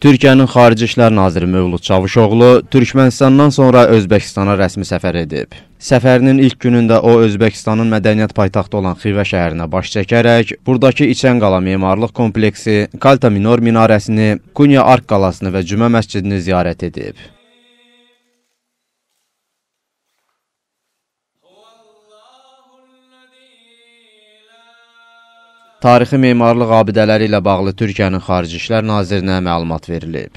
Türkiyənin Xarici İşlər Naziri Mövlud Çavuşoğlu Türkmenistandan sonra Özbəkistana rəsmi səfər edib. Səfərinin ilk günündə o Özbəkistanın mədəniyyət paytaxtı olan Xivə şəhərinə baş çəkərək, buradakı İçənqala memarlıq kompleksi, Kalta Minor minarəsini, Kunya Ark qalasını və Cümə məscidini ziyarət edib. Tarixi memarlıq abidələri ilə bağlı Türkiyənin Xarici İşlər Nazirinə məlumat verilib.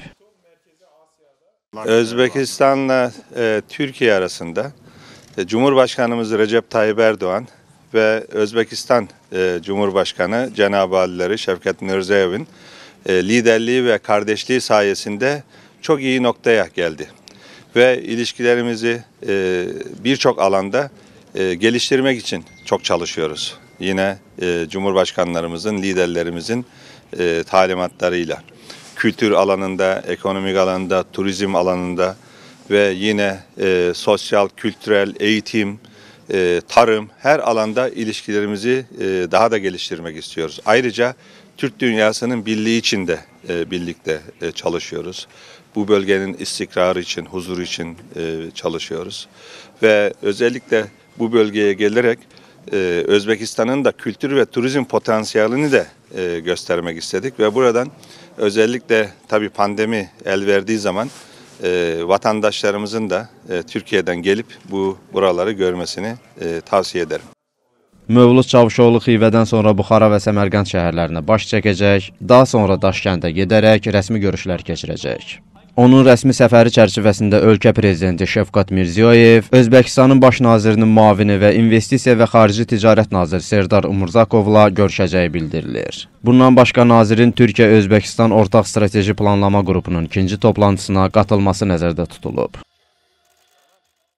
Özbekistanla e, Türkiye arasında e, Cumhurbaşkanımız Recep Tayyip Erdoğan ve Özbekistan e, Cumhurbaşkanı Cenab-ı Alileri Şevket Mirzeyev'in e, liderliği ve kardeşliği sayesinde çok iyi noktaya geldi. Ve ilişkilerimizi e, birçok alanda e, geliştirmek için çok çalışıyoruz yine e, Cumhurbaşkanlarımızın, liderlerimizin e, talimatlarıyla kültür alanında, ekonomik alanda, turizm alanında ve yine e, sosyal, kültürel, eğitim, e, tarım her alanda ilişkilerimizi e, daha da geliştirmek istiyoruz. Ayrıca Türk dünyasının birliği içinde e, birlikte e, çalışıyoruz. Bu bölgenin istikrarı için, huzuru için e, çalışıyoruz. Ve özellikle bu bölgeye gelerek e, Özbekistan'ın da kültür ve turizm potansiyelini de e, göstermek istedik ve buradan özellikle tabi pandemi el verdiği zaman e, vatandaşlarımızın da e, Türkiye'den gelip bu buraları görmesini e, tavsiye ederim. Mövlüd Çavuşoğlu Xivədən sonra Buxara və Səmərqənd şəhərlərinə baş çəkəcək, daha sonra Daşkəndə gedərək rəsmi görüşlər keçirəcək. Onun rəsmi səfəri çərçivəsində ölkə prezidenti Şəfqət Mirziyoyev, Özbəkistanın baş nazirinin müavini və investisiya və xarici ticarət naziri Serdar Umurzakovla görüşəcəyi bildirilir. Bundan başqa nazirin Türkiyə-Özbəkistan ortaq strateji planlama qrupunun ikinci toplantısına qatılması nəzərdə tutulub.